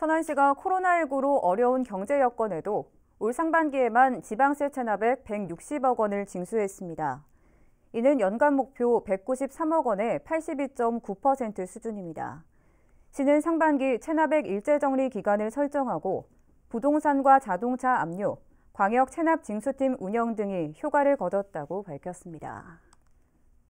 천안시가 코로나19로 어려운 경제 여건에도 올 상반기에만 지방세 체납액 160억 원을 징수했습니다. 이는 연간 목표 193억 원의 82.9% 수준입니다. 시는 상반기 체납액 일제 정리 기간을 설정하고 부동산과 자동차 압류, 광역 체납 징수팀 운영 등이 효과를 거뒀다고 밝혔습니다.